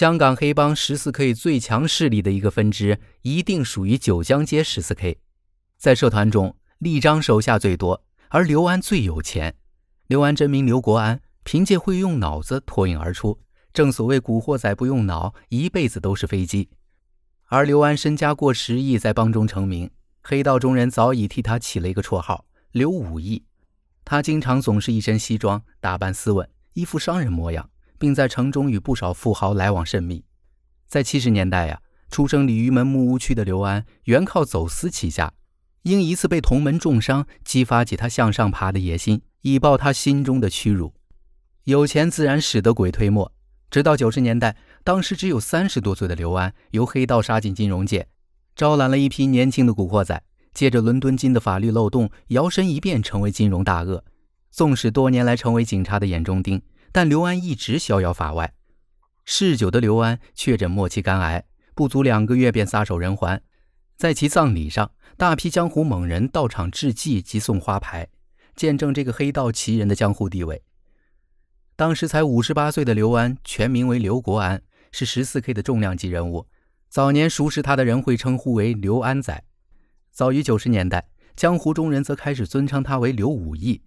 香港黑帮十四 K 最强势力的一个分支，一定属于九江街十四 K。在社团中，利章手下最多，而刘安最有钱。刘安真名刘国安，凭借会用脑子脱颖而出。正所谓古惑仔不用脑，一辈子都是飞机。而刘安身家过十亿，在帮中成名，黑道中人早已替他起了一个绰号“刘武义。他经常总是一身西装，打扮斯文，一副商人模样。并在城中与不少富豪来往甚密。在七十年代呀，出生鲤鱼门木屋区的刘安原靠走私起家，因一次被同门重伤，激发起他向上爬的野心，以报他心中的屈辱。有钱自然使得鬼推磨，直到九十年代，当时只有三十多岁的刘安由黑道杀进金融界，招揽了一批年轻的古惑仔，借着伦敦金的法律漏洞，摇身一变成为金融大鳄。纵使多年来成为警察的眼中钉。但刘安一直逍遥法外。嗜酒的刘安确诊末期肝癌，不足两个月便撒手人寰。在其葬礼上，大批江湖猛人到场致祭及送花牌，见证这个黑道奇人的江湖地位。当时才五十八岁的刘安，全名为刘国安，是十四 K 的重量级人物。早年熟识他的人会称呼为刘安仔，早于九十年代，江湖中人则开始尊称他为刘武义。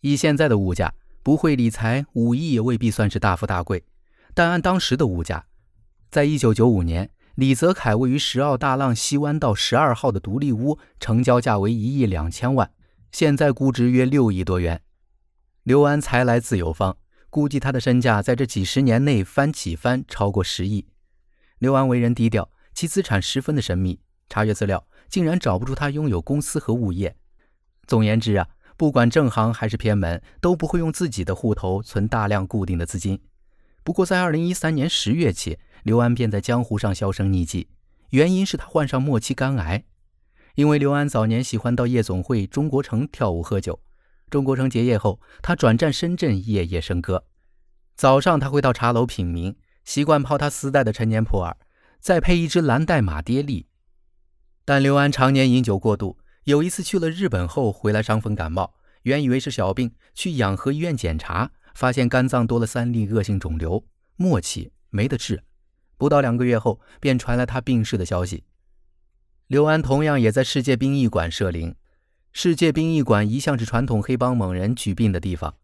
以现在的物价。不会理财，五亿也未必算是大富大贵。但按当时的物价，在一九九五年，李泽楷位于石澳大浪西湾道十二号的独立屋成交价为一亿两千万，现在估值约六亿多元。刘安才来自有方，估计他的身价在这几十年内翻几番，超过十亿。刘安为人低调，其资产十分的神秘，查阅资料竟然找不出他拥有公司和物业。总言之啊。不管正行还是偏门，都不会用自己的户头存大量固定的资金。不过，在二零一三年十月起，刘安便在江湖上销声匿迹，原因是他患上末期肝癌。因为刘安早年喜欢到夜总会中国城跳舞喝酒，中国城结业后，他转战深圳，夜夜笙歌。早上他会到茶楼品茗，习惯泡他私带的陈年普洱，再配一只蓝带马爹利。但刘安常年饮酒过度。有一次去了日本后回来伤风感冒，原以为是小病，去养和医院检查，发现肝脏多了三例恶性肿瘤，末期没得治。不到两个月后便传来他病逝的消息。刘安同样也在世界殡仪馆设灵，世界殡仪馆一向是传统黑帮猛人举殡的地方。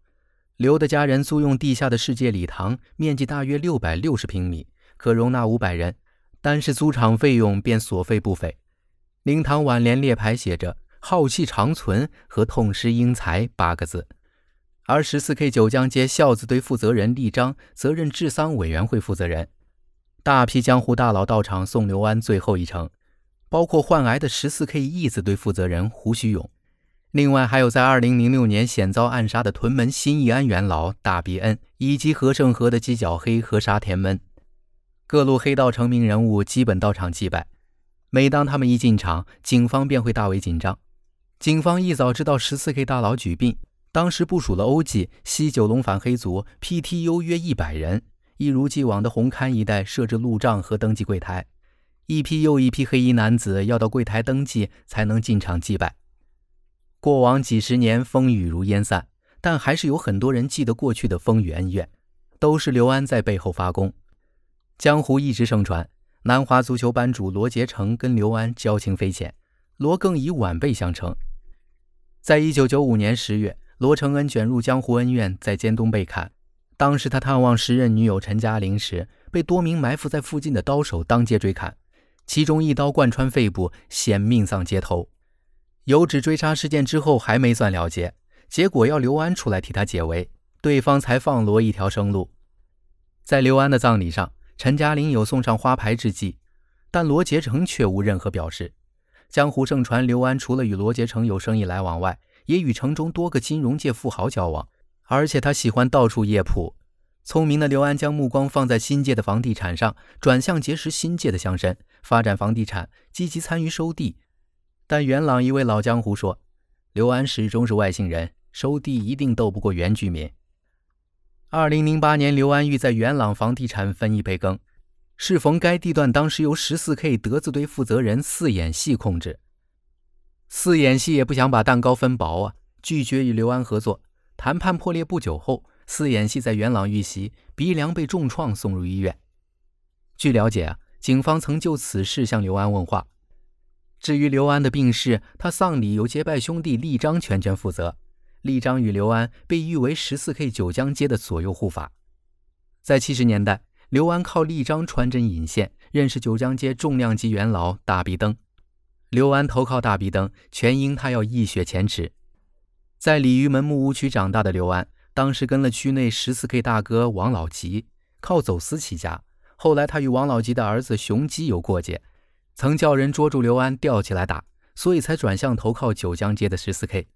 刘的家人租用地下的世界礼堂，面积大约六百六十平米，可容纳五百人，单是租场费用便索费不菲。灵堂挽联列牌写着“浩气长存”和“痛失英才”八个字，而十四 K 九江街孝子队负责人立章责任治丧委员会负责人。大批江湖大佬到场送刘安最后一程，包括患癌的十四 K 义子队负责人胡徐勇，另外还有在二零零六年险遭暗杀的屯门新义安元老大鼻恩，以及何胜和的犄角黑和沙田门各路黑道成名人物基本到场祭拜。每当他们一进场，警方便会大为紧张。警方一早知道 14K 大佬举殡，当时部署了欧记、西九龙反黑组、PTU 约一百人，一如既往的红磡一带设置路障和登记柜台。一批又一批黑衣男子要到柜台登记才能进场祭拜。过往几十年风雨如烟散，但还是有很多人记得过去的风雨恩怨，都是刘安在背后发功。江湖一直盛传。南华足球班主罗杰成跟刘安交情匪浅，罗更以晚辈相称。在一九九五年十月，罗成恩卷入江湖恩怨，在尖东被砍。当时他探望时任女友陈嘉玲时，被多名埋伏在附近的刀手当街追砍，其中一刀贯穿肺部，险命丧街头。有指追杀事件之后还没算了结，结果要刘安出来替他解围，对方才放罗一条生路。在刘安的葬礼上。陈嘉玲有送上花牌之际，但罗杰成却无任何表示。江湖盛传，刘安除了与罗杰成有生意来往外，也与城中多个金融界富豪交往，而且他喜欢到处夜蒲。聪明的刘安将目光放在新界的房地产上，转向结识新界的乡绅，发展房地产，积极参与收地。但元朗一位老江湖说，刘安始终是外姓人，收地一定斗不过原居民。二零零八年，刘安玉在元朗房地产分一杯羹，适逢该地段当时由十四 K 德字堆负责人四眼系控制，四眼系也不想把蛋糕分薄啊，拒绝与刘安合作，谈判破裂不久后，四眼系在元朗遇袭，鼻梁被重创，送入医院。据了解啊，警方曾就此事向刘安问话。至于刘安的病逝，他丧礼由结拜兄弟力章全权负责。利章与刘安被誉为十四 K 九江街的左右护法。在七十年代，刘安靠利章穿针引线，认识九江街重量级元老大鼻登。刘安投靠大鼻登，全因他要一雪前耻。在鲤鱼门木屋区长大的刘安，当时跟了区内十四 K 大哥王老吉，靠走私起家。后来他与王老吉的儿子雄基有过节，曾叫人捉住刘安吊起来打，所以才转向投靠九江街的十四 K。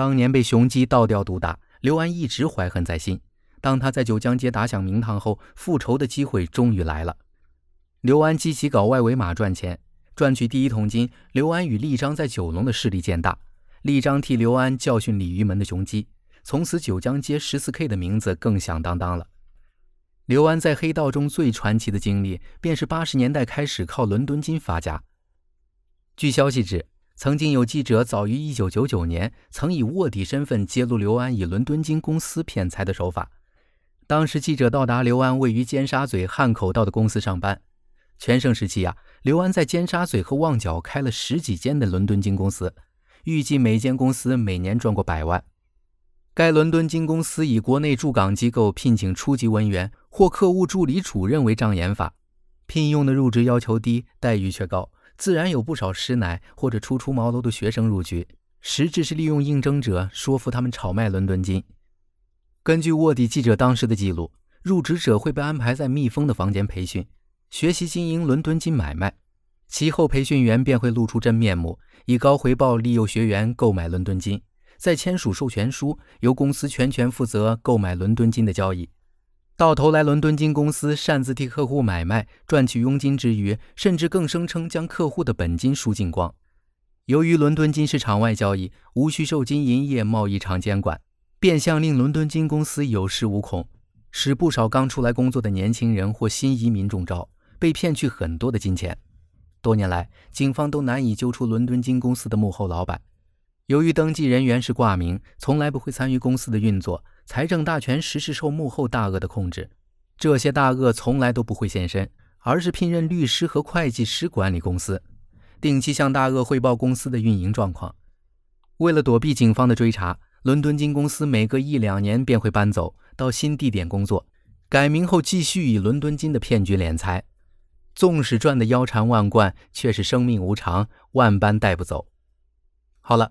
当年被雄鸡倒吊毒打，刘安一直怀恨在心。当他在九江街打响名堂后，复仇的机会终于来了。刘安积极搞外围马赚钱，赚取第一桶金。刘安与利章在九龙的势力渐大，利章替刘安教训鲤鱼门的雄鸡。从此，九江街十四 K 的名字更响当当了。刘安在黑道中最传奇的经历，便是八十年代开始靠伦敦金发家。据消息指。曾经有记者早于一九九九年，曾以卧底身份揭露刘安以伦敦金公司骗财的手法。当时记者到达刘安位于尖沙咀汉口道的公司上班。全盛时期啊，刘安在尖沙咀和旺角开了十几间的伦敦金公司，预计每间公司每年赚过百万。该伦敦金公司以国内驻港机构聘请初级文员或客务助理主任为障眼法，聘用的入职要求低，待遇却高。自然有不少师奶或者初出茅庐的学生入局，实质是利用应征者说服他们炒卖伦敦金。根据卧底记者当时的记录，入职者会被安排在密封的房间培训，学习经营伦敦金买卖。其后，培训员便会露出真面目，以高回报利诱学员购买伦敦金，再签署授权书，由公司全权负责购买伦敦金的交易。到头来，伦敦金公司擅自替客户买卖，赚取佣金之余，甚至更声称将客户的本金输尽光。由于伦敦金是场外交易，无需受金银业贸易场监管，变相令伦敦金公司有恃无恐，使不少刚出来工作的年轻人或新移民中招，被骗去很多的金钱。多年来，警方都难以揪出伦敦金公司的幕后老板。由于登记人员是挂名，从来不会参与公司的运作，财政大权时时受幕后大鳄的控制。这些大鳄从来都不会现身，而是聘任律师和会计师管理公司，定期向大鳄汇报公司的运营状况。为了躲避警方的追查，伦敦金公司每隔一两年便会搬走到新地点工作，改名后继续以伦敦金的骗局敛财。纵使赚得腰缠万贯，却是生命无常，万般带不走。好了。